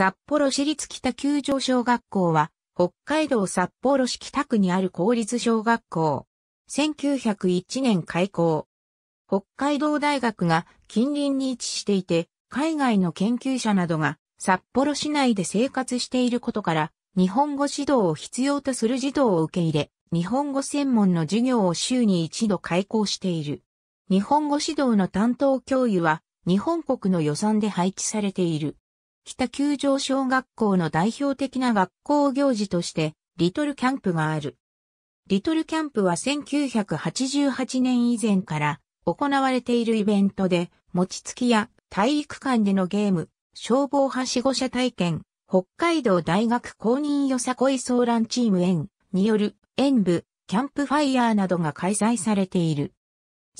札幌市立北九条小学校は、北海道札幌市北区にある公立小学校。1901年開校。北海道大学が近隣に位置していて、海外の研究者などが札幌市内で生活していることから、日本語指導を必要とする児童を受け入れ、日本語専門の授業を週に一度開講している。日本語指導の担当教諭は、日本国の予算で配置されている。北九条小学校の代表的な学校行事として、リトルキャンプがある。リトルキャンプは1988年以前から行われているイベントで、餅つきや体育館でのゲーム、消防はしご車体験、北海道大学公認よさこい騒乱チーム園による演舞、キャンプファイヤーなどが開催されている。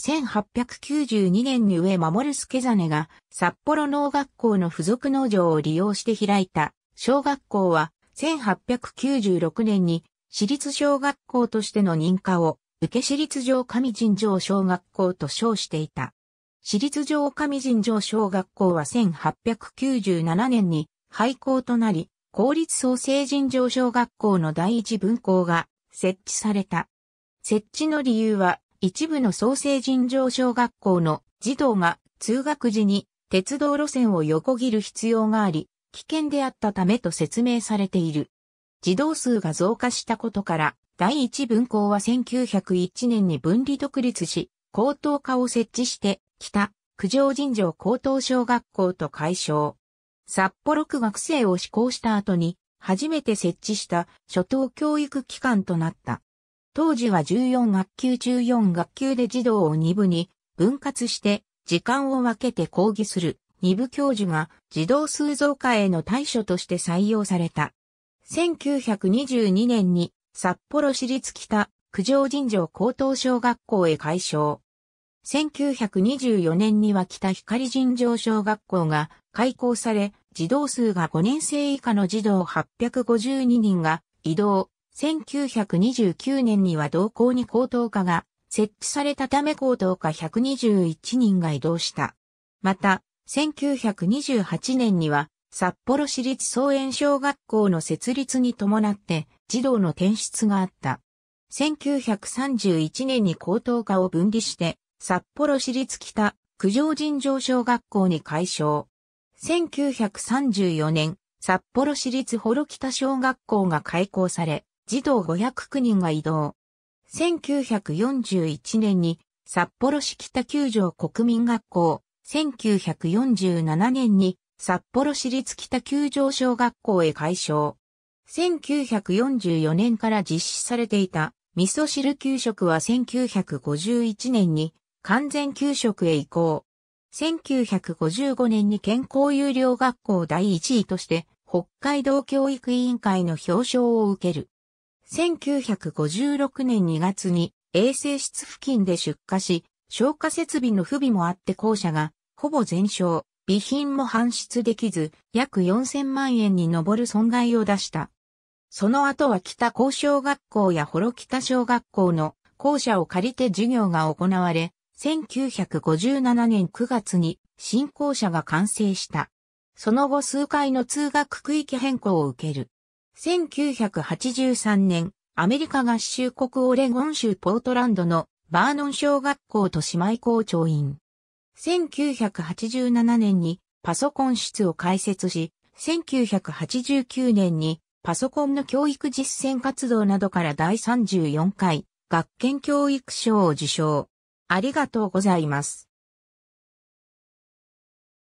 1892年に上守助真が札幌農学校の付属農場を利用して開いた小学校は1896年に私立小学校としての認可を受け私立上上神城小学校と称していた。私立上上神城小学校は1897年に廃校となり、公立創成神城小学校の第一分校が設置された。設置の理由は一部の創成尋常小学校の児童が通学時に鉄道路線を横切る必要があり、危険であったためと説明されている。児童数が増加したことから、第一分校は1901年に分離独立し、高等科を設置して、北、九条尋常高等小学校と解消。札幌区学生を施行した後に、初めて設置した初等教育機関となった。当時は14学級14学級で児童を2部に分割して時間を分けて講義する2部教授が児童数増加への対処として採用された。1922年に札幌市立北九条尋常高等小学校へ改称。1924年には北光尋常小学校が開校され、児童数が5年生以下の児童852人が移動、1929年には同校に高等科が設置されたため高等科121人が移動した。また、1928年には札幌市立総園小学校の設立に伴って児童の転出があった。1931年に高等科を分離して札幌市立北九条尋常小学校に改称。1934年、札幌市立幌北小学校が開校され、児童509人が移動。1941年に札幌市北九条国民学校、1947年に札幌市立北九条小学校へ改称。1944年から実施されていた味噌汁給食は1951年に完全給食へ移行。1955年に健康有料学校第1位として北海道教育委員会の表彰を受ける。1956年2月に衛星室付近で出火し、消火設備の不備もあって校舎がほぼ全焼、備品も搬出できず、約4000万円に上る損害を出した。その後は北高小学校や幌北小学校の校舎を借りて授業が行われ、1957年9月に新校舎が完成した。その後数回の通学区域変更を受ける。1983年、アメリカ合衆国オレゴン州ポートランドのバーノン小学校と姉妹校長院。1987年にパソコン室を開設し、1989年にパソコンの教育実践活動などから第34回学研教育賞を受賞。ありがとうございます。